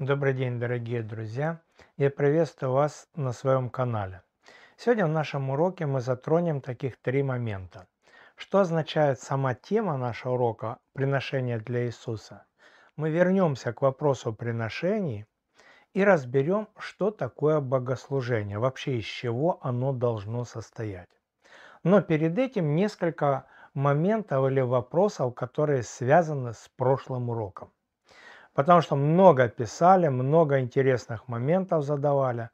Добрый день, дорогие друзья! Я приветствую вас на своем канале. Сегодня в нашем уроке мы затронем таких три момента. Что означает сама тема нашего урока «Приношение для Иисуса»? Мы вернемся к вопросу приношений и разберем, что такое богослужение, вообще из чего оно должно состоять. Но перед этим несколько моментов или вопросов, которые связаны с прошлым уроком потому что много писали, много интересных моментов задавали,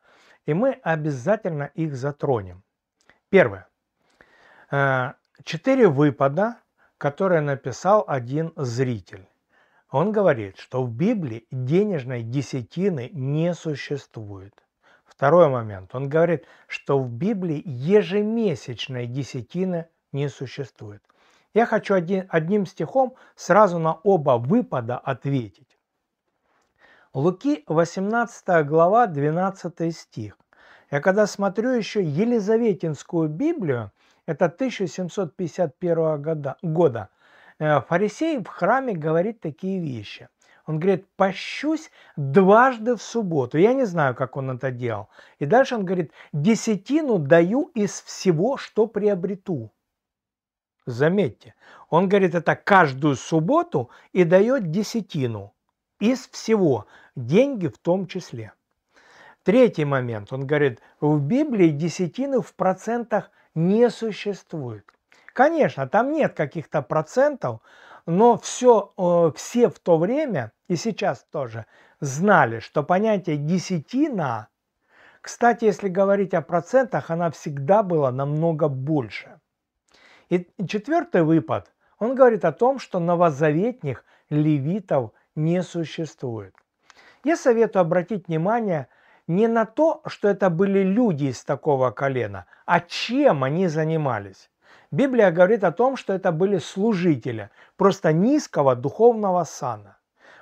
и мы обязательно их затронем. Первое. Э, четыре выпада, которые написал один зритель. Он говорит, что в Библии денежной десятины не существует. Второй момент. Он говорит, что в Библии ежемесячной десятины не существует. Я хочу один, одним стихом сразу на оба выпада ответить. Луки 18 глава 12 стих. Я когда смотрю еще Елизаветинскую Библию, это 1751 года, года э, фарисей в храме говорит такие вещи. Он говорит, пощусь дважды в субботу. Я не знаю, как он это делал. И дальше он говорит, десятину даю из всего, что приобрету. Заметьте, он говорит это каждую субботу и дает десятину. Из всего. Деньги в том числе. Третий момент. Он говорит, в Библии десятины в процентах не существует. Конечно, там нет каких-то процентов, но все, э, все в то время и сейчас тоже знали, что понятие десятина, кстати, если говорить о процентах, она всегда была намного больше. И четвертый выпад, он говорит о том, что новозаветних левитов не существует. Я советую обратить внимание не на то, что это были люди из такого колена, а чем они занимались. Библия говорит о том, что это были служители, просто низкого духовного сана.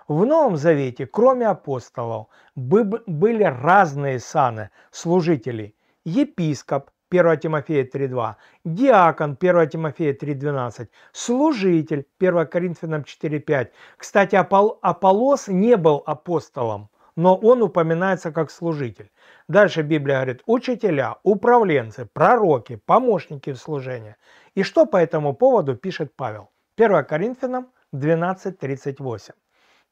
В Новом Завете, кроме апостолов, были разные саны служителей – епископ, 1 Тимофея 3.2, диакон 1 Тимофея 3.12, служитель 1 Коринфянам 4.5. Кстати, Аполос не был апостолом, но он упоминается как служитель. Дальше Библия говорит, учителя, управленцы, пророки, помощники в служении. И что по этому поводу пишет Павел? 1 Коринфянам 12.38.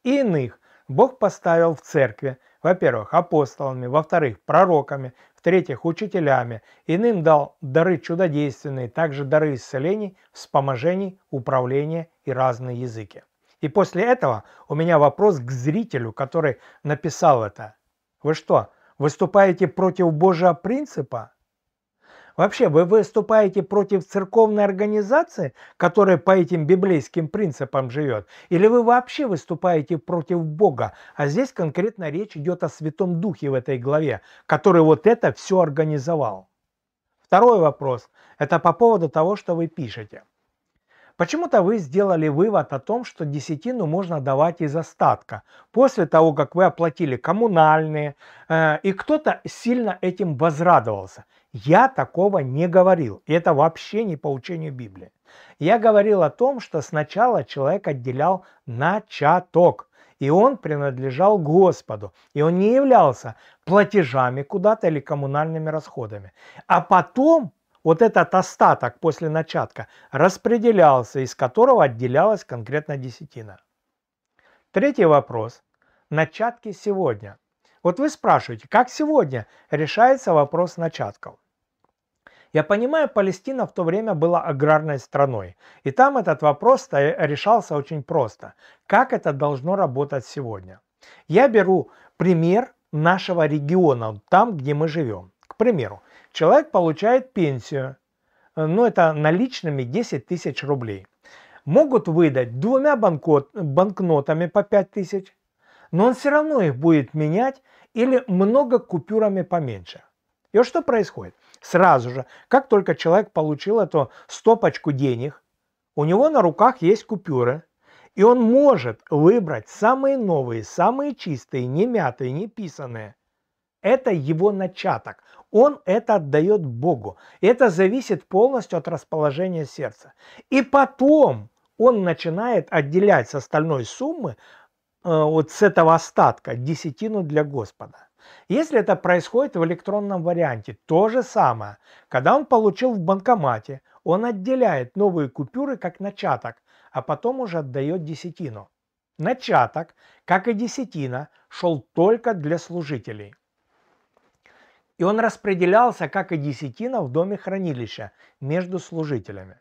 И иных Бог поставил в церкви, во-первых, апостолами, во-вторых, пророками, в-третьих, учителями. Иным дал дары чудодейственные, также дары исцелений, вспоможений, управления и разные языки. И после этого у меня вопрос к зрителю, который написал это. Вы что, выступаете против Божьего принципа? Вообще, вы выступаете против церковной организации, которая по этим библейским принципам живет? Или вы вообще выступаете против Бога? А здесь конкретно речь идет о Святом Духе в этой главе, который вот это все организовал. Второй вопрос – это по поводу того, что вы пишете. Почему-то вы сделали вывод о том, что десятину можно давать из остатка после того, как вы оплатили коммунальные, э, и кто-то сильно этим возрадовался. Я такого не говорил. И это вообще не по учению Библии. Я говорил о том, что сначала человек отделял начаток, и он принадлежал Господу, и он не являлся платежами куда-то или коммунальными расходами. А потом вот этот остаток после начатка распределялся, из которого отделялась конкретно десятина. Третий вопрос. Начатки сегодня – вот вы спрашиваете, как сегодня решается вопрос начатков? Я понимаю, Палестина в то время была аграрной страной, и там этот вопрос решался очень просто. Как это должно работать сегодня? Я беру пример нашего региона, там, где мы живем. К примеру, человек получает пенсию, э, ну это наличными 10 тысяч рублей. Могут выдать двумя банкнотами по 5 тысяч, но он все равно их будет менять или много купюрами поменьше. И вот что происходит? Сразу же, как только человек получил эту стопочку денег, у него на руках есть купюры, и он может выбрать самые новые, самые чистые, не мятые, не писанные. Это его начаток. Он это отдает Богу. это зависит полностью от расположения сердца. И потом он начинает отделять с остальной суммы Э, вот с этого остатка десятину для Господа. Если это происходит в электронном варианте, то же самое. Когда он получил в банкомате, он отделяет новые купюры как начаток, а потом уже отдает десятину. Начаток, как и десятина, шел только для служителей. И он распределялся, как и десятина, в доме хранилища между служителями.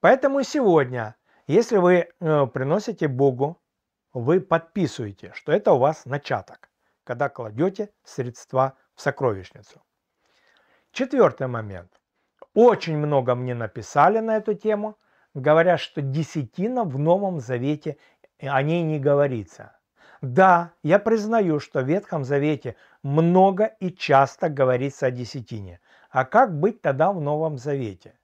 Поэтому сегодня, если вы э, приносите Богу вы подписываете, что это у вас начаток, когда кладете средства в сокровищницу. Четвертый момент. Очень много мне написали на эту тему, говоря, что десятина в Новом Завете э, о ней не говорится. Да, я признаю, что в Ветхом Завете много и часто говорится о десятине. А как быть тогда в Новом Завете?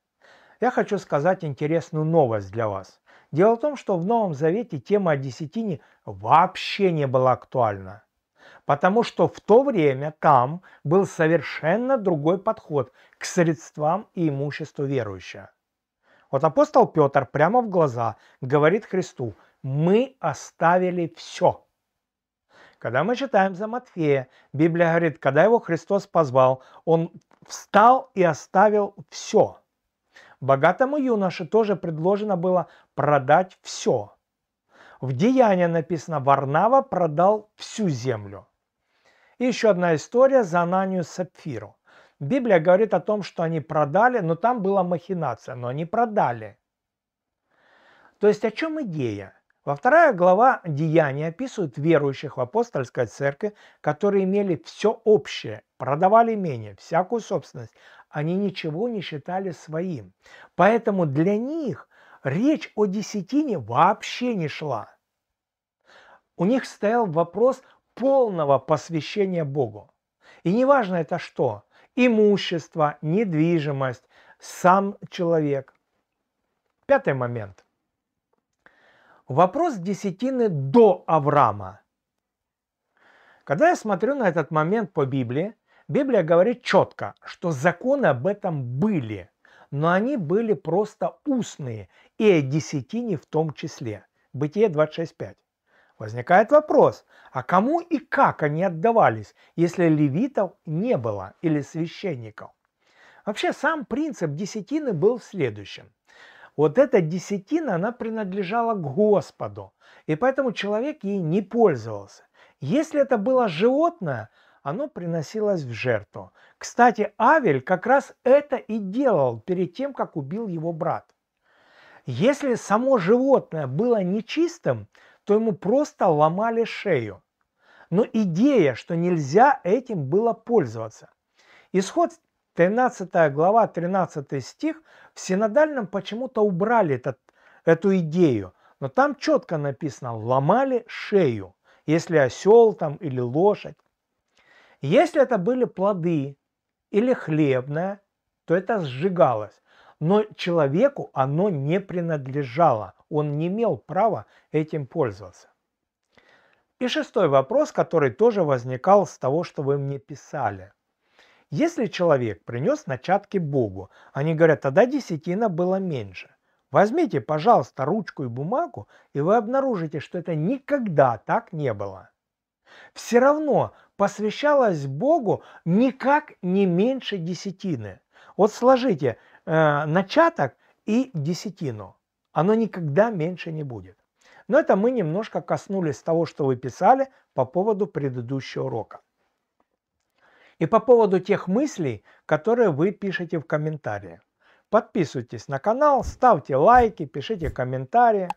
Я хочу сказать интересную новость для вас. Дело в том, что в Новом Завете тема о десятине вообще не была актуальна. Потому что в то время там был совершенно другой подход к средствам и имуществу верующего. Вот апостол Петр прямо в глаза говорит Христу, мы оставили все. Когда мы читаем за Матфея, Библия говорит, когда его Христос позвал, он встал и оставил все. Богатому юноше тоже предложено было продать все. В Деянии написано, Варнава продал всю землю. И еще одна история за Ананию Сапфиру. Библия говорит о том, что они продали, но там была махинация, но они продали. То есть о чем идея? Во вторая глава Деяния описывают верующих в апостольской церкви, которые имели все общее, продавали менее всякую собственность. Они ничего не считали своим. Поэтому для них – речь о десятине вообще не шла. У них стоял вопрос полного посвящения Богу. И неважно это что – имущество, недвижимость, сам человек. Пятый момент. Вопрос десятины до Авраама. Когда я смотрю на этот момент по Библии, Библия говорит четко, что законы об этом были – но они были просто устные, и о десятине в том числе. Бытие 26.5. Возникает вопрос, а кому и как они отдавались, если левитов не было или священников? Вообще сам принцип десятины был следующим: Вот эта десятина, она принадлежала к Господу, и поэтому человек ей не пользовался. Если это было животное – оно приносилось в жертву. Кстати, Авель как раз это и делал перед тем, как убил его брат. Если само животное было нечистым, то ему просто ломали шею. Но идея, что нельзя этим было пользоваться. Исход 13 глава, 13 стих в синодальном почему-то убрали этот, эту идею, но там четко написано «ломали шею», если осел там или лошадь. Если это были плоды или хлебное, то это сжигалось. Но человеку оно не принадлежало. Он не имел права этим пользоваться. И шестой вопрос, который тоже возникал с того, что вы мне писали. Если человек принес начатки Богу, они говорят, тогда десятина было меньше. Возьмите, пожалуйста, ручку и бумагу, и вы обнаружите, что это никогда так не было все равно посвящалось Богу никак не меньше десятины. Вот сложите э, начаток и десятину. Оно никогда меньше не будет. Но это мы немножко коснулись того, что вы писали по поводу предыдущего урока. И по поводу тех мыслей, которые вы пишете в комментариях. Подписывайтесь на канал, ставьте лайки, пишите комментарии.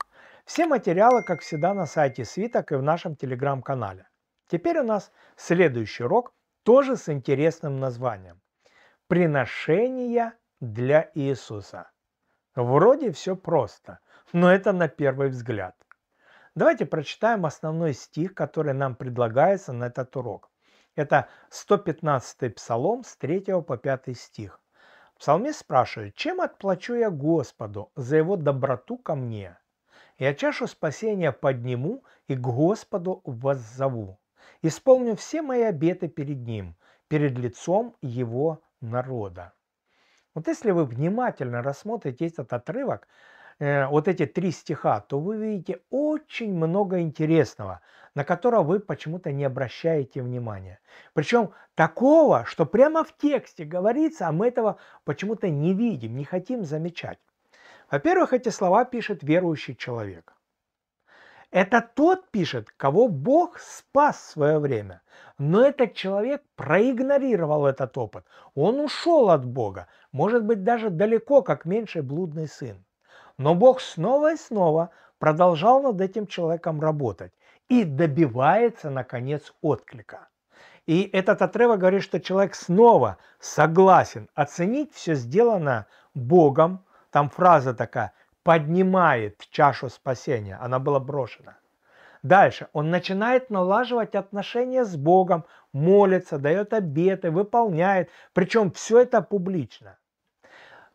Все материалы, как всегда, на сайте Свиток и в нашем телеграм-канале. Теперь у нас следующий урок, тоже с интересным названием. Приношения для Иисуса. Вроде все просто, но это на первый взгляд. Давайте прочитаем основной стих, который нам предлагается на этот урок. Это 115 псалом с 3 по 5 стих. Псалмист спрашивает, чем отплачу я Господу за его доброту ко мне? Я чашу спасения подниму и к Господу воззову исполню все мои обеты перед Ним, перед лицом Его народа». Вот если вы внимательно рассмотрите этот отрывок, э, вот эти три стиха, то вы видите очень много интересного, на которое вы почему-то не обращаете внимания. Причем такого, что прямо в тексте говорится, а мы этого почему-то не видим, не хотим замечать. Во-первых, эти слова пишет верующий человек. Это тот пишет, кого Бог спас в свое время. Но этот человек проигнорировал этот опыт. Он ушел от Бога, может быть даже далеко, как меньший блудный сын. Но Бог снова и снова продолжал над этим человеком работать и добивается, наконец, отклика. И этот отрывок говорит, что человек снова согласен оценить все сделано Богом. Там фраза такая поднимает чашу спасения. Она была брошена. Дальше. Он начинает налаживать отношения с Богом, молится, дает обеты, выполняет. Причем все это публично.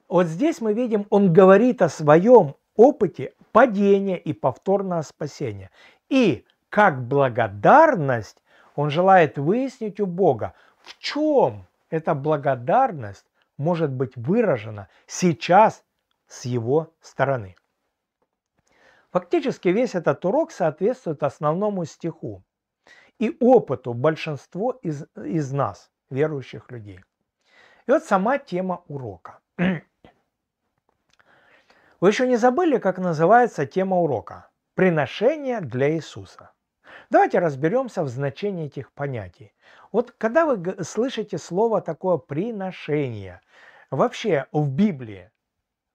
Вот здесь мы видим, он говорит о своем опыте падения и повторного спасения. И как благодарность он желает выяснить у Бога, в чем эта благодарность может быть выражена сейчас с его стороны. Фактически весь этот урок соответствует основному стиху и опыту большинства из, из нас, верующих людей. И вот сама тема урока. Вы еще не забыли, как называется тема урока? Приношение для Иисуса. Давайте разберемся в значении этих понятий. Вот когда вы слышите слово такое «приношение», вообще в Библии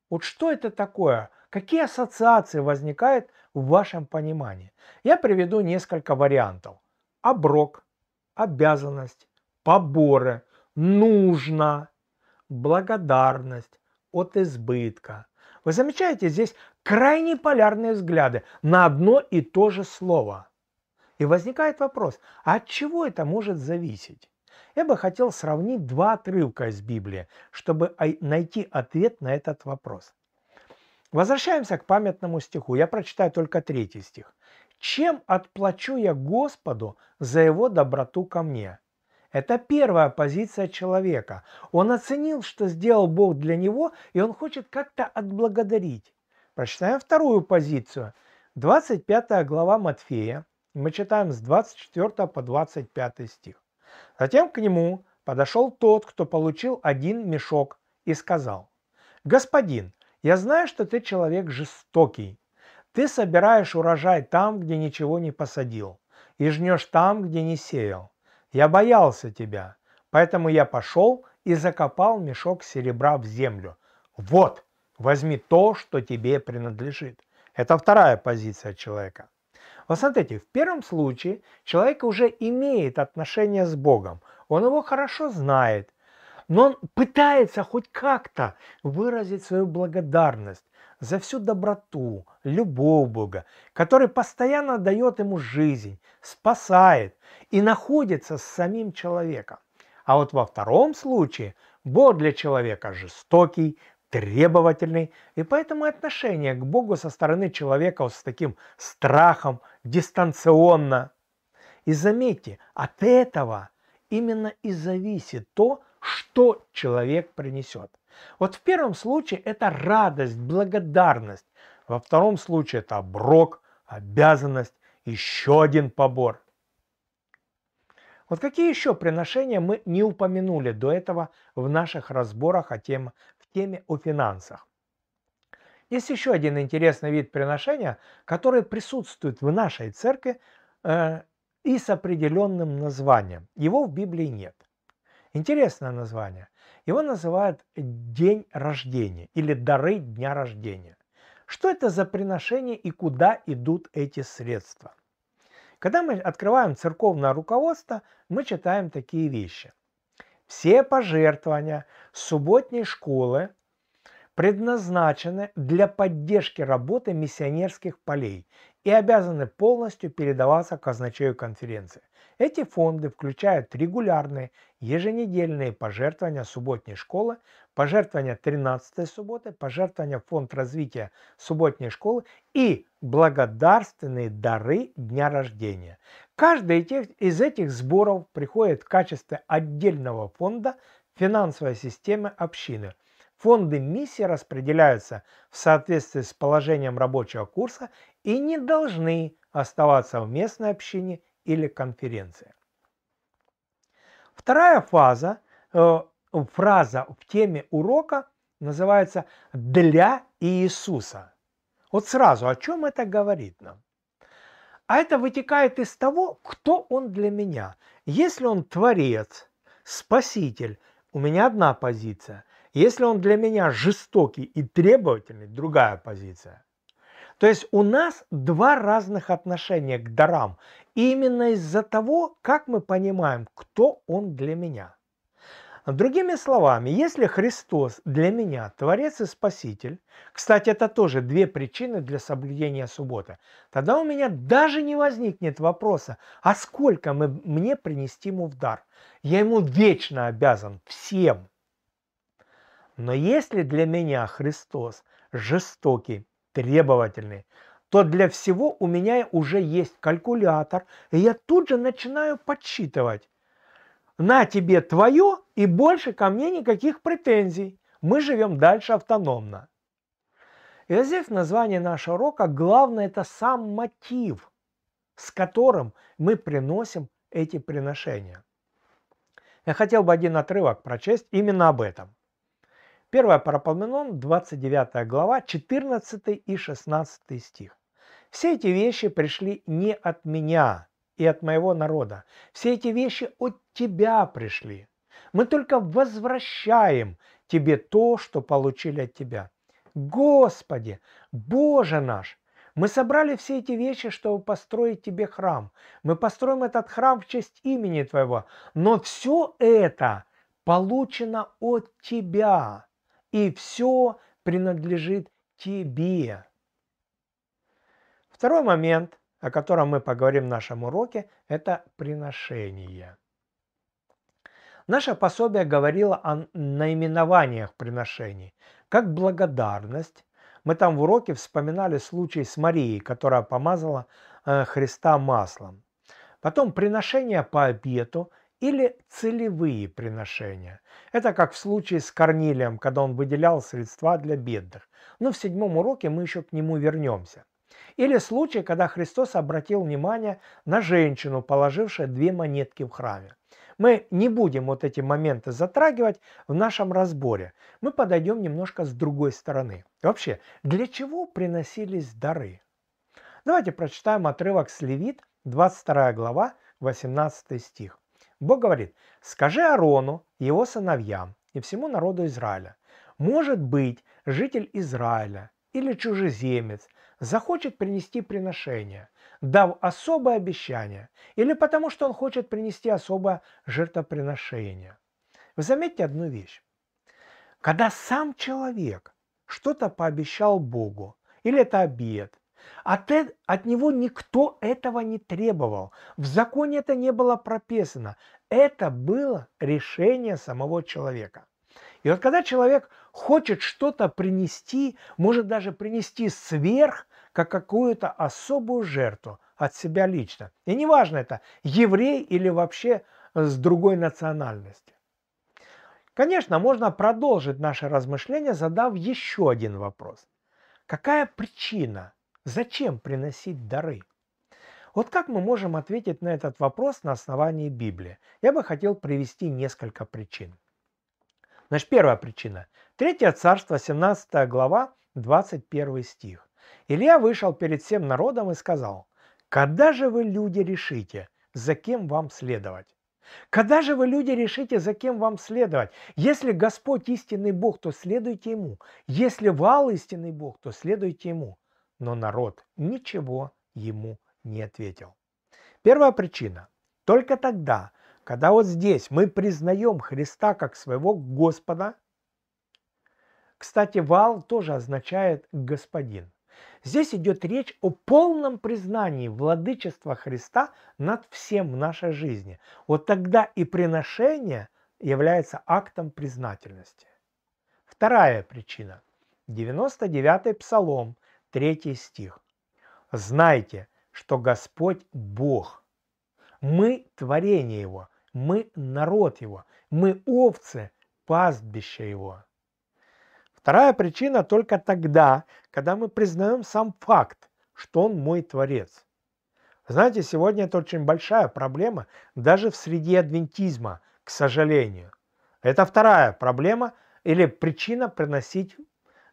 вот что это такое? Какие ассоциации возникают в вашем понимании? Я приведу несколько вариантов. Оброк, обязанность, поборы, нужно, благодарность, от избытка. Вы замечаете здесь крайне полярные взгляды на одно и то же слово. И возникает вопрос, а от чего это может зависеть? Я бы хотел сравнить два отрывка из Библии, чтобы найти ответ на этот вопрос. Возвращаемся к памятному стиху. Я прочитаю только третий стих. «Чем отплачу я Господу за его доброту ко мне?» Это первая позиция человека. Он оценил, что сделал Бог для него, и он хочет как-то отблагодарить. Прочитаем вторую позицию. 25 глава Матфея. Мы читаем с 24 по 25 стих. Затем к нему подошел тот, кто получил один мешок, и сказал, «Господин, я знаю, что ты человек жестокий. Ты собираешь урожай там, где ничего не посадил, и жнешь там, где не сеял. Я боялся тебя, поэтому я пошел и закопал мешок серебра в землю. Вот, возьми то, что тебе принадлежит. Это вторая позиция человека. Вот смотрите, в первом случае человек уже имеет отношение с Богом, он его хорошо знает, но он пытается хоть как-то выразить свою благодарность за всю доброту, любовь Бога, который постоянно дает ему жизнь, спасает и находится с самим человеком. А вот во втором случае Бог для человека жестокий, требовательный, и поэтому отношение к Богу со стороны человека вот с таким страхом, дистанционно. И заметьте, от этого именно и зависит то, что человек принесет. Вот в первом случае это радость, благодарность. Во втором случае это оброк, обязанность, еще один побор. Вот какие еще приношения мы не упомянули до этого в наших разборах о тем, в теме о финансах. Есть еще один интересный вид приношения, который присутствует в нашей церкви э, и с определенным названием. Его в Библии нет. Интересное название. Его называют день рождения или дары дня рождения. Что это за приношение и куда идут эти средства? Когда мы открываем церковное руководство, мы читаем такие вещи. Все пожертвования субботней школы – предназначены для поддержки работы миссионерских полей и обязаны полностью передаваться казначею конференции. Эти фонды включают регулярные еженедельные пожертвования субботней школы, пожертвования 13 субботы, пожертвования в фонд развития субботней школы и благодарственные дары дня рождения. Каждый из этих сборов приходит в качестве отдельного фонда финансовой системы общины – Фонды миссии распределяются в соответствии с положением рабочего курса и не должны оставаться в местной общине или конференции. Вторая фаза, э, фраза в теме урока называется «Для Иисуса». Вот сразу о чем это говорит нам? А это вытекает из того, кто он для меня. Если он творец, спаситель, у меня одна позиция. Если он для меня жестокий и требовательный, другая позиция. То есть у нас два разных отношения к дарам. Именно из-за того, как мы понимаем, кто он для меня. Другими словами, если Христос для меня Творец и Спаситель, кстати, это тоже две причины для соблюдения субботы, тогда у меня даже не возникнет вопроса, а сколько мы, мне принести ему в дар. Я ему вечно обязан всем – но если для меня Христос жестокий, требовательный, то для всего у меня уже есть калькулятор, и я тут же начинаю подсчитывать. На тебе твое и больше ко мне никаких претензий. Мы живем дальше автономно. И здесь название нашего урока главное это сам мотив, с которым мы приносим эти приношения. Я хотел бы один отрывок прочесть именно об этом. 1 Парапоменон, 29 глава, 14 и 16 стих. Все эти вещи пришли не от меня и от моего народа. Все эти вещи от тебя пришли. Мы только возвращаем тебе то, что получили от тебя. Господи, Боже наш, мы собрали все эти вещи, чтобы построить тебе храм. Мы построим этот храм в честь имени твоего. Но все это получено от тебя и все принадлежит тебе. Второй момент, о котором мы поговорим в нашем уроке, это приношение. Наше пособие говорило о наименованиях приношений, как благодарность. Мы там в уроке вспоминали случай с Марией, которая помазала э, Христа маслом. Потом приношение по обету или целевые приношения. Это как в случае с Корнилием, когда он выделял средства для бедных. Но в седьмом уроке мы еще к нему вернемся. Или случай, когда Христос обратил внимание на женщину, положившую две монетки в храме. Мы не будем вот эти моменты затрагивать в нашем разборе. Мы подойдем немножко с другой стороны. Вообще, для чего приносились дары? Давайте прочитаем отрывок с Левит, 22 глава, 18 стих. Бог говорит, скажи Арону, его сыновьям и всему народу Израиля, может быть, житель Израиля или чужеземец захочет принести приношение, дав особое обещание, или потому что он хочет принести особое жертвоприношение. Вы заметьте одну вещь. Когда сам человек что-то пообещал Богу, или это обед, от, э, от него никто этого не требовал. В законе это не было прописано. Это было решение самого человека. И вот когда человек хочет что-то принести, может даже принести сверх, как какую-то особую жертву от себя лично. И неважно это, еврей или вообще э, с другой национальности. Конечно, можно продолжить наше размышление, задав еще один вопрос. Какая причина – Зачем приносить дары? Вот как мы можем ответить на этот вопрос на основании Библии? Я бы хотел привести несколько причин. Значит, первая причина. Третье царство, 17 глава, 21 стих. Илья вышел перед всем народом и сказал, «Когда же вы, люди, решите, за кем вам следовать?» Когда же вы, люди, решите, за кем вам следовать? Если Господь истинный Бог, то следуйте Ему. Если Вал истинный Бог, то следуйте Ему но народ ничего ему не ответил. Первая причина. Только тогда, когда вот здесь мы признаем Христа как своего Господа, кстати, вал тоже означает «господин». Здесь идет речь о полном признании владычества Христа над всем в нашей жизни. Вот тогда и приношение является актом признательности. Вторая причина. 99-й псалом Третий стих. «Знайте, что Господь – Бог. Мы – творение Его, мы – народ Его, мы – овцы, пастбище Его». Вторая причина только тогда, когда мы признаем сам факт, что Он мой Творец. Знаете, сегодня это очень большая проблема даже в среде адвентизма, к сожалению. Это вторая проблема или причина приносить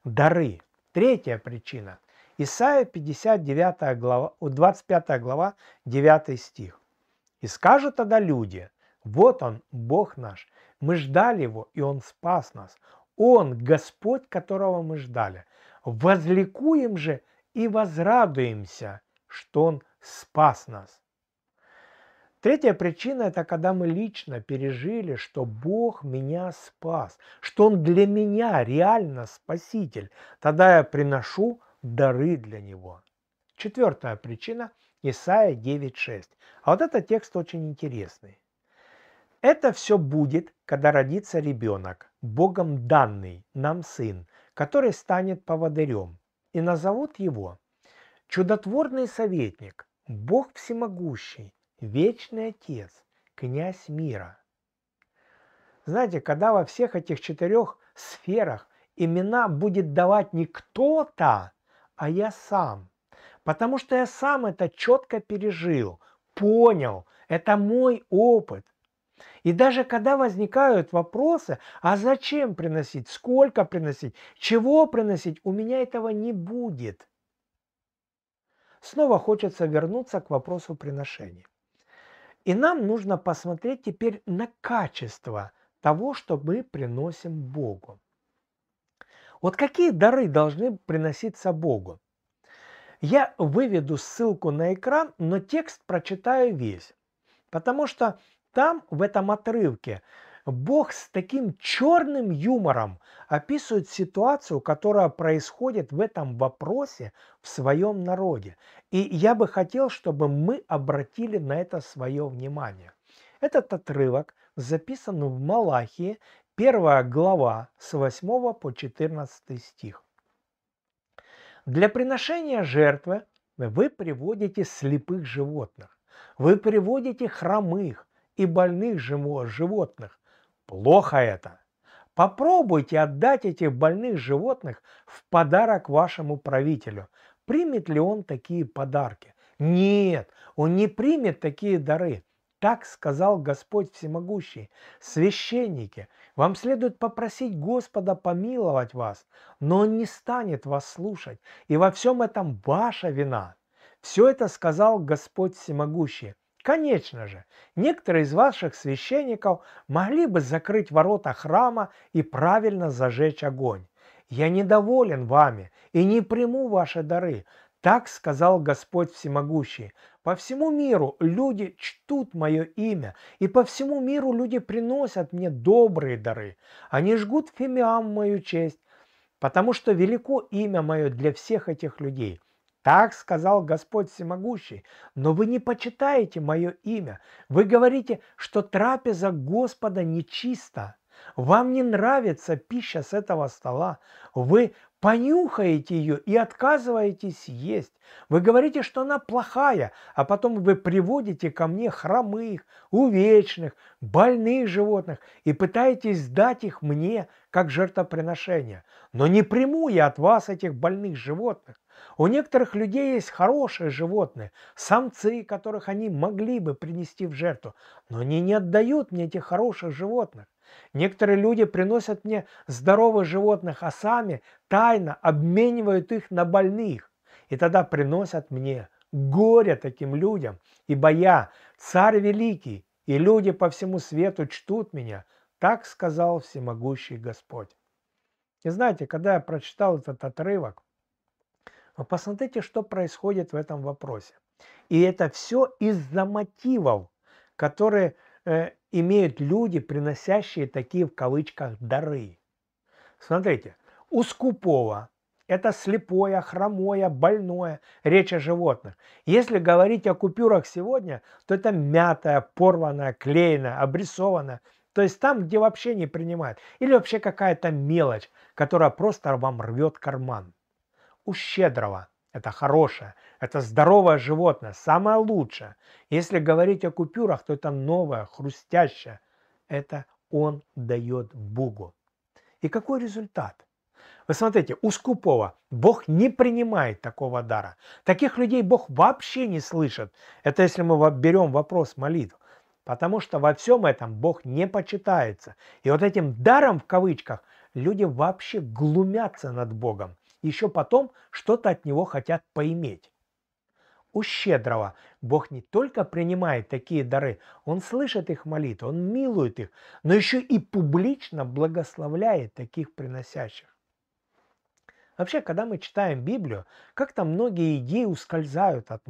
дары. Третья причина – Исайя 59 глава, 25 глава, 9 стих. «И скажут тогда люди, вот он, Бог наш, мы ждали его, и он спас нас. Он, Господь, которого мы ждали. Возликуем же и возрадуемся, что он спас нас». Третья причина – это когда мы лично пережили, что Бог меня спас, что Он для меня реально спаситель. Тогда я приношу дары для него. Четвертая причина – Исаия 9.6. А вот этот текст очень интересный. Это все будет, когда родится ребенок, Богом данный нам сын, который станет поводырем, и назовут его чудотворный советник, Бог всемогущий, вечный отец, князь мира. Знаете, когда во всех этих четырех сферах имена будет давать не кто-то, а я сам. Потому что я сам это четко пережил, понял, это мой опыт. И даже когда возникают вопросы, а зачем приносить, сколько приносить, чего приносить, у меня этого не будет. Снова хочется вернуться к вопросу приношения. И нам нужно посмотреть теперь на качество того, что мы приносим Богу. Вот какие дары должны приноситься Богу? Я выведу ссылку на экран, но текст прочитаю весь. Потому что там, в этом отрывке, Бог с таким черным юмором описывает ситуацию, которая происходит в этом вопросе в своем народе. И я бы хотел, чтобы мы обратили на это свое внимание. Этот отрывок записан в Малахии, Первая глава с 8 по 14 стих. Для приношения жертвы вы приводите слепых животных, вы приводите хромых и больных животных. Плохо это. Попробуйте отдать этих больных животных в подарок вашему правителю. Примет ли он такие подарки? Нет, он не примет такие дары. Так сказал Господь Всемогущий. Священники, вам следует попросить Господа помиловать вас, но Он не станет вас слушать, и во всем этом ваша вина. Все это сказал Господь Всемогущий. Конечно же, некоторые из ваших священников могли бы закрыть ворота храма и правильно зажечь огонь. Я недоволен вами и не приму ваши дары, так сказал Господь Всемогущий. По всему миру люди чтут мое имя, и по всему миру люди приносят мне добрые дары. Они жгут фимиам мою честь, потому что велико имя мое для всех этих людей. Так сказал Господь Всемогущий, но вы не почитаете мое имя. Вы говорите, что трапеза Господа нечиста. Вам не нравится пища с этого стола. Вы понюхаете ее и отказываетесь есть. Вы говорите, что она плохая, а потом вы приводите ко мне хромых, увечных, больных животных и пытаетесь дать их мне как жертвоприношение. Но не приму я от вас этих больных животных. У некоторых людей есть хорошие животные, самцы, которых они могли бы принести в жертву, но они не отдают мне этих хороших животных. Некоторые люди приносят мне здоровых животных, а сами тайно обменивают их на больных. И тогда приносят мне горе таким людям, ибо я царь великий, и люди по всему свету чтут меня, так сказал всемогущий Господь. И знаете, когда я прочитал этот отрывок, вы посмотрите, что происходит в этом вопросе. И это все из-за мотивов, которые э, имеют люди, приносящие такие в кавычках дары. Смотрите, у скупого это слепое, хромое, больное, речь о животных. Если говорить о купюрах сегодня, то это мятая, порванная, клеенная, обрисованная. То есть там, где вообще не принимают. Или вообще какая-то мелочь, которая просто вам рвет карман. У щедрого – это хорошее, это здоровое животное, самое лучшее. Если говорить о купюрах, то это новое, хрустящее. Это он дает Богу. И какой результат? Вы смотрите, у скупого Бог не принимает такого дара. Таких людей Бог вообще не слышит. Это если мы берем вопрос молитв. Потому что во всем этом Бог не почитается. И вот этим даром в кавычках люди вообще глумятся над Богом. Еще потом что-то от него хотят поиметь у щедрого. Бог не только принимает такие дары, Он слышит их молитвы, Он милует их, но еще и публично благословляет таких приносящих. Вообще, когда мы читаем Библию, как-то многие идеи ускользают от,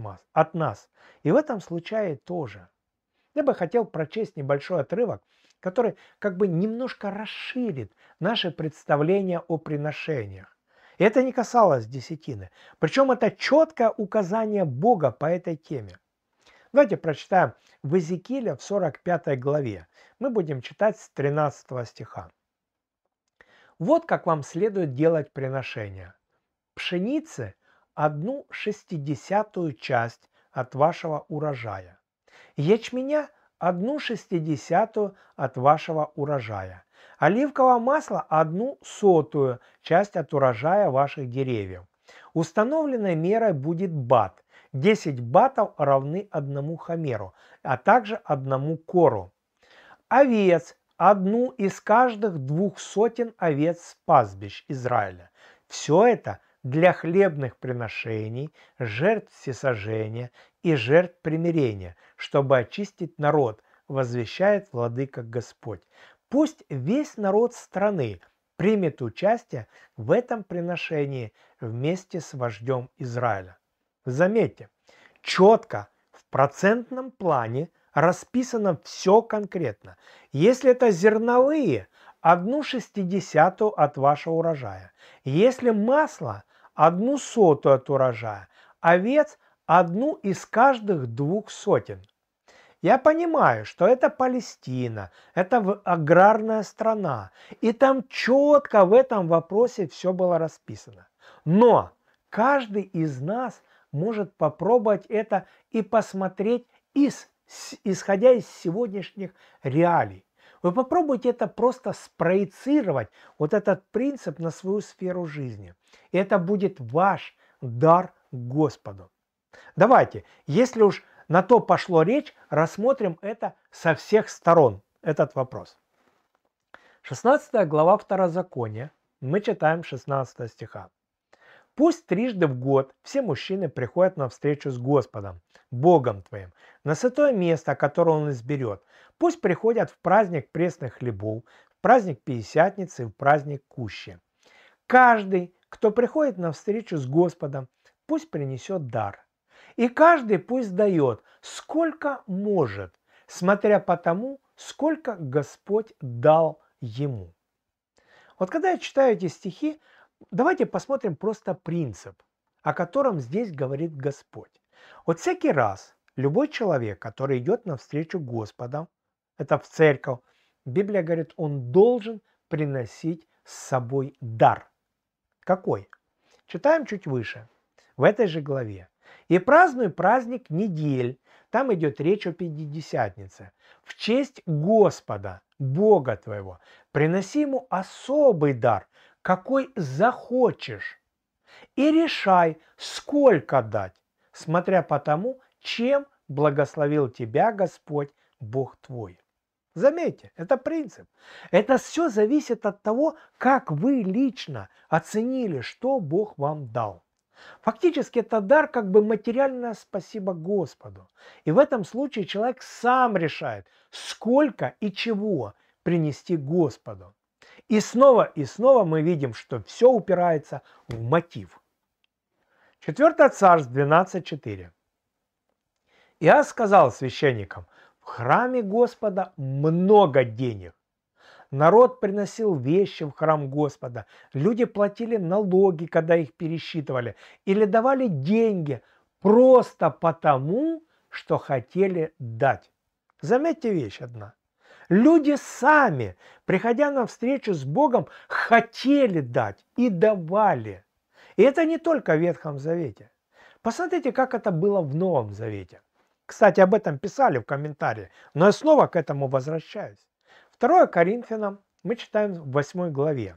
нас, И в этом случае тоже. Я бы хотел прочесть небольшой отрывок, который как бы немножко расширит наше представление о приношениях. Это не касалось десятины. Причем это четкое указание Бога по этой теме. Давайте прочитаем в Иезекииле в 45 главе. Мы будем читать с 13 стиха. Вот как вам следует делать приношение. Пшеницы – одну шестидесятую часть от вашего урожая. Ячменя – одну шестидесятую от вашего урожая. Оливковое масло – одну сотую часть от урожая ваших деревьев. Установленной мерой будет бат. 10 батов равны одному хамеру, а также одному кору. Овец – одну из каждых двух сотен овец с пастбищ Израиля. Все это для хлебных приношений, жертв всесожжения и жертв примирения, чтобы очистить народ, возвещает Владыка Господь. Пусть весь народ страны примет участие в этом приношении вместе с вождем Израиля. Заметьте, четко в процентном плане расписано все конкретно. Если это зерновые, одну шестидесятую от вашего урожая. Если масло, одну сотую от урожая. Овец – одну из каждых двух сотен – я понимаю, что это Палестина, это аграрная страна, и там четко в этом вопросе все было расписано. Но каждый из нас может попробовать это и посмотреть из, исходя из сегодняшних реалий. Вы попробуйте это просто спроецировать, вот этот принцип на свою сферу жизни. И это будет ваш дар Господу. Давайте, если уж на то пошло речь, рассмотрим это со всех сторон, этот вопрос. 16 глава Второзакония, мы читаем 16 стиха. Пусть трижды в год все мужчины приходят на встречу с Господом, Богом твоим, на святое место, которое Он изберет. Пусть приходят в праздник пресных хлебов, в праздник Пятидесятницы, в праздник Кущи. Каждый, кто приходит на встречу с Господом, пусть принесет дар, и каждый пусть дает, сколько может, смотря по тому, сколько Господь дал ему. Вот когда я читаю эти стихи, давайте посмотрим просто принцип, о котором здесь говорит Господь. Вот всякий раз любой человек, который идет навстречу Господу, это в церковь, Библия говорит, он должен приносить с собой дар. Какой? Читаем чуть выше, в этой же главе. И праздную праздник недель. Там идет речь о Пятидесятнице. В честь Господа, Бога твоего, приноси ему особый дар, какой захочешь. И решай, сколько дать, смотря по тому, чем благословил тебя Господь, Бог твой. Заметьте, это принцип. Это все зависит от того, как вы лично оценили, что Бог вам дал. Фактически это дар как бы материальное спасибо Господу. И в этом случае человек сам решает, сколько и чего принести Господу. И снова и снова мы видим, что все упирается в мотив. 4 Царств 12.4. «Я сказал священникам, в храме Господа много денег, Народ приносил вещи в храм Господа. Люди платили налоги, когда их пересчитывали. Или давали деньги просто потому, что хотели дать. Заметьте вещь одна. Люди сами, приходя на встречу с Богом, хотели дать и давали. И это не только в Ветхом Завете. Посмотрите, как это было в Новом Завете. Кстати, об этом писали в комментарии, но я снова к этому возвращаюсь. 2 Коринфянам мы читаем в 8 главе.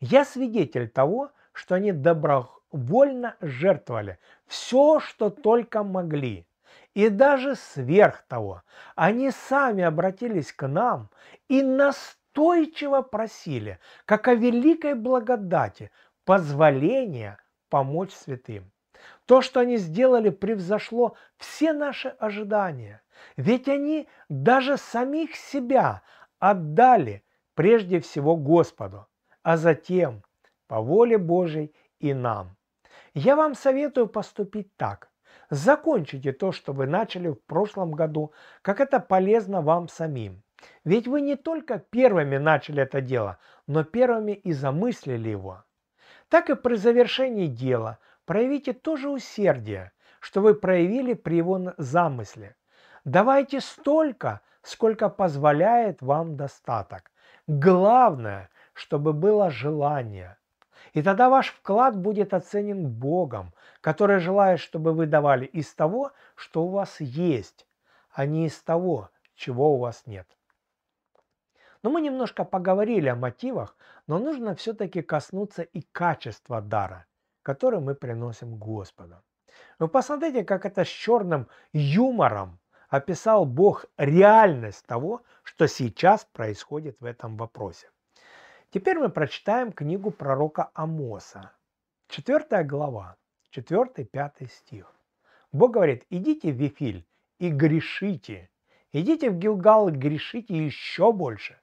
«Я свидетель того, что они добровольно жертвовали все, что только могли, и даже сверх того. Они сами обратились к нам и настойчиво просили, как о великой благодати, позволения помочь святым. То, что они сделали, превзошло все наши ожидания. Ведь они даже самих себя отдали прежде всего Господу, а затем по воле Божьей и нам. Я вам советую поступить так. Закончите то, что вы начали в прошлом году, как это полезно вам самим. Ведь вы не только первыми начали это дело, но первыми и замыслили его. Так и при завершении дела проявите то же усердие, что вы проявили при его замысле. Давайте столько, сколько позволяет вам достаток. Главное, чтобы было желание. И тогда ваш вклад будет оценен Богом, который желает, чтобы вы давали из того, что у вас есть, а не из того, чего у вас нет. Но мы немножко поговорили о мотивах, но нужно все-таки коснуться и качества дара – который мы приносим Господу. Вы ну, посмотрите, как это с черным юмором описал Бог реальность того, что сейчас происходит в этом вопросе. Теперь мы прочитаем книгу пророка Амоса, четвертая глава, четвертый-пятый стих. Бог говорит, идите в Вифиль и грешите. Идите в Гилгал и грешите еще больше.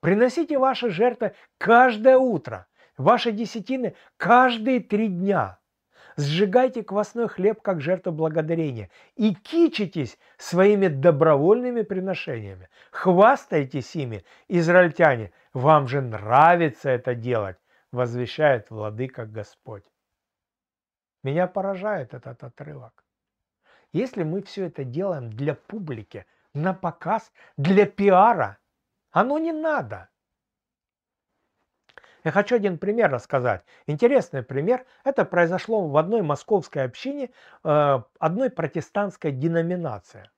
Приносите ваши жертвы каждое утро – Ваши десятины каждые три дня. Сжигайте квасной хлеб как жертву благодарения и кичитесь своими добровольными приношениями. Хвастайтесь ими, израильтяне, вам же нравится это делать, возвещает владыка Господь. Меня поражает этот отрывок. Если мы все это делаем для публики, на показ, для пиара, оно не надо – я хочу один пример рассказать. Интересный пример. Это произошло в одной московской общине э, одной протестантской деноминации.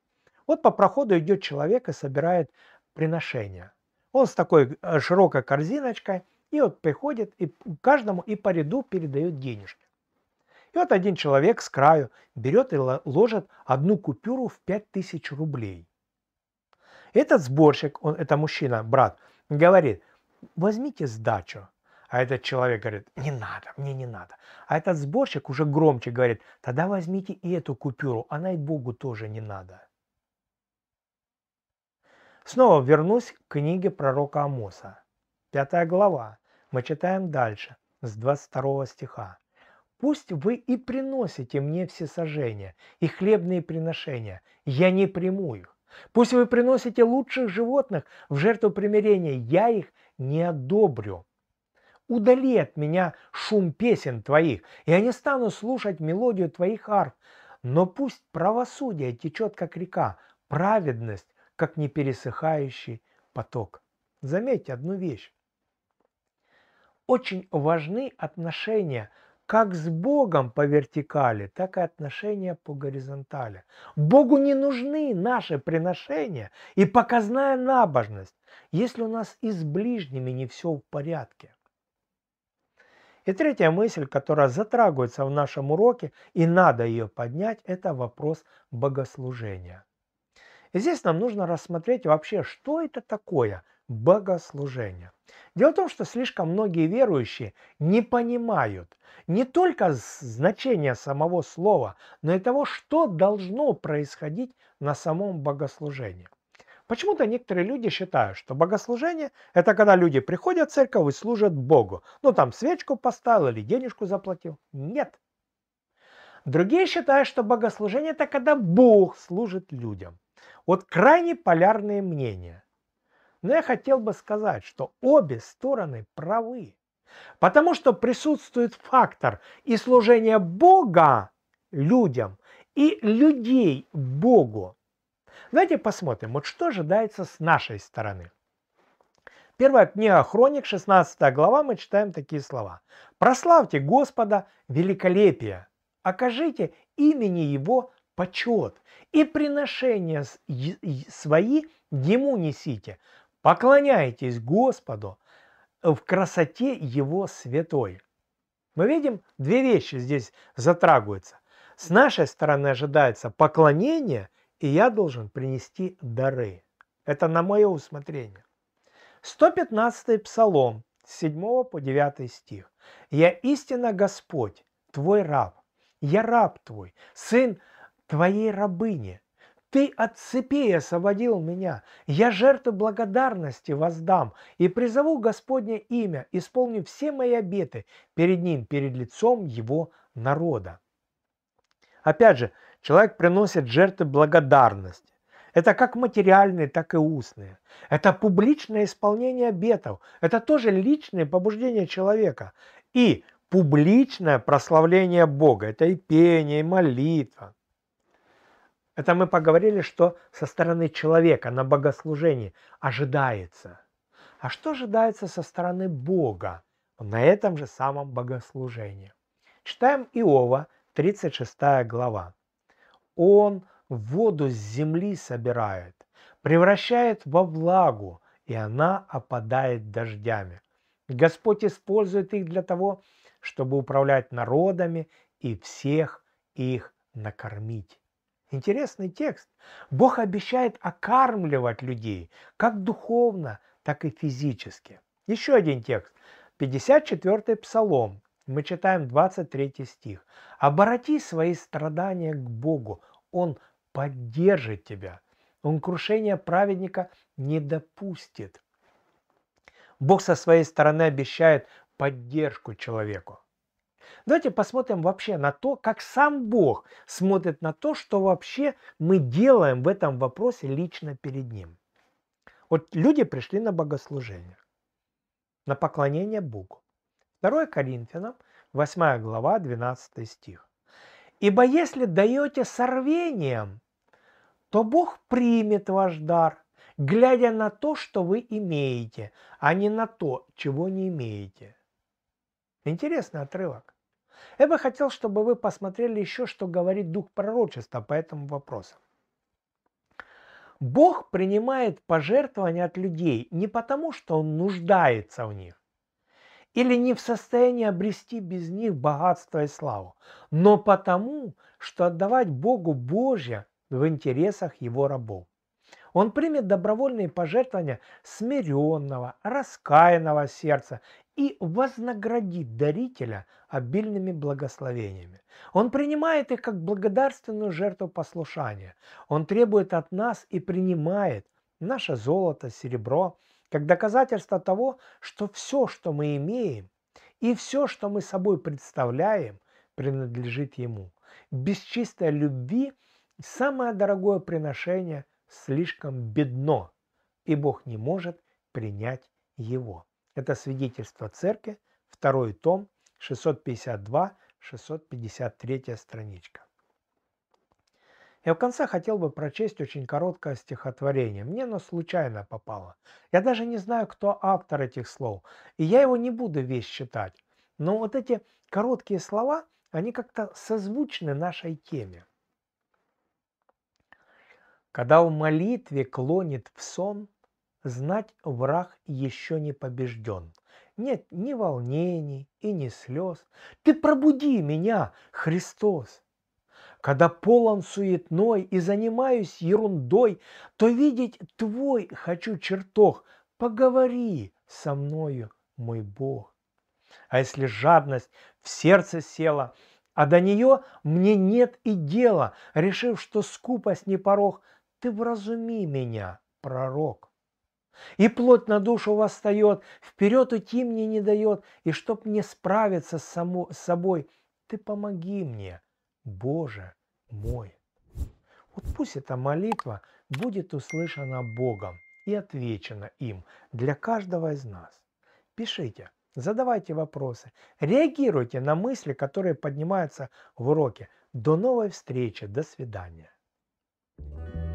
Вот по проходу идет человек и собирает приношения. Он с такой э, широкой корзиночкой и вот приходит и каждому и по ряду передает денежки. И вот один человек с краю берет и ложит одну купюру в 5000 рублей. Этот сборщик, он, это мужчина, брат, говорит, возьмите сдачу. А этот человек говорит, не надо, мне не надо. А этот сборщик уже громче говорит, тогда возьмите и эту купюру, она и Богу тоже не надо. Снова вернусь к книге пророка Амоса. Пятая глава. Мы читаем дальше, с 22 стиха. «Пусть вы и приносите мне все сожжения и хлебные приношения, я не приму их. Пусть вы приносите лучших животных в жертву примирения, я их не одобрю удали от меня шум песен твоих, и я не стану слушать мелодию твоих арф, но пусть правосудие течет, как река, праведность, как непересыхающий поток. Заметьте одну вещь. Очень важны отношения как с Богом по вертикали, так и отношения по горизонтали. Богу не нужны наши приношения и показная набожность, если у нас и с ближними не все в порядке. И третья мысль, которая затрагивается в нашем уроке, и надо ее поднять, это вопрос богослужения. И здесь нам нужно рассмотреть вообще, что это такое богослужение. Дело в том, что слишком многие верующие не понимают не только значение самого слова, но и того, что должно происходить на самом богослужении. Почему-то некоторые люди считают, что богослужение – это когда люди приходят в церковь и служат Богу. Ну, там свечку поставил или денежку заплатил. Нет. Другие считают, что богослужение – это когда Бог служит людям. Вот крайне полярные мнения. Но я хотел бы сказать, что обе стороны правы. Потому что присутствует фактор и служения Бога людям, и людей Богу. Давайте посмотрим, вот что ожидается с нашей стороны. Первая книга Хроник, 16 глава, мы читаем такие слова. «Прославьте Господа великолепие, окажите имени Его почет, и приношения свои Ему несите, поклоняйтесь Господу в красоте Его святой». Мы видим, две вещи здесь затрагиваются. С нашей стороны ожидается поклонение и я должен принести дары. Это на мое усмотрение. 115 Псалом, 7 по 9 стих. «Я истинно Господь, твой раб, я раб твой, сын твоей рабыни. Ты от цепей освободил меня, я жертву благодарности воздам и призову Господне имя, исполню все мои обеты перед ним, перед лицом его народа». Опять же, Человек приносит жертвы благодарности. Это как материальные, так и устные. Это публичное исполнение обетов. Это тоже личное побуждение человека. И публичное прославление Бога. Это и пение, и молитва. Это мы поговорили, что со стороны человека на богослужении ожидается. А что ожидается со стороны Бога на этом же самом богослужении? Читаем Иова, 36 глава. Он воду с земли собирает, превращает во влагу, и она опадает дождями. Господь использует их для того, чтобы управлять народами и всех их накормить. Интересный текст. Бог обещает окармливать людей как духовно, так и физически. Еще один текст. 54-й Псалом, мы читаем 23 стих. «Обороти свои страдания к Богу, Он поддержит тебя, Он крушения праведника не допустит». Бог со своей стороны обещает поддержку человеку. Давайте посмотрим вообще на то, как сам Бог смотрит на то, что вообще мы делаем в этом вопросе лично перед Ним. Вот люди пришли на богослужение, на поклонение Богу. 2 Коринфянам, 8 глава, 12 стих. «Ибо если даете сорвением, то Бог примет ваш дар, глядя на то, что вы имеете, а не на то, чего не имеете». Интересный отрывок. Я бы хотел, чтобы вы посмотрели еще, что говорит дух пророчества по этому вопросу. Бог принимает пожертвования от людей не потому, что Он нуждается в них, или не в состоянии обрести без них богатство и славу, но потому, что отдавать Богу Божье в интересах его рабов. Он примет добровольные пожертвования смиренного, раскаянного сердца и вознаградит дарителя обильными благословениями. Он принимает их как благодарственную жертву послушания. Он требует от нас и принимает наше золото, серебро, как доказательство того, что все, что мы имеем, и все, что мы собой представляем, принадлежит Ему. Без чистой любви самое дорогое приношение слишком бедно, и Бог не может принять его. Это свидетельство церкви, второй том, 652-653 страничка. И в конце хотел бы прочесть очень короткое стихотворение. Мне оно случайно попало. Я даже не знаю, кто автор этих слов. И я его не буду весь читать. Но вот эти короткие слова, они как-то созвучны нашей теме. Когда в молитве клонит в сон, знать враг еще не побежден. Нет ни волнений и ни слез. Ты пробуди меня, Христос! когда полон суетной и занимаюсь ерундой, то видеть твой хочу чертог, поговори со мною, мой Бог. А если жадность в сердце села, а до нее мне нет и дела, решив, что скупость не порог, ты вразуми меня, пророк. И плоть на душу восстает, вперед уйти мне не дает, и чтоб мне справиться с, само, с собой, ты помоги мне, Боже мой. Вот пусть эта молитва будет услышана Богом и отвечена им для каждого из нас. Пишите, задавайте вопросы, реагируйте на мысли, которые поднимаются в уроке. До новой встречи, до свидания. thank you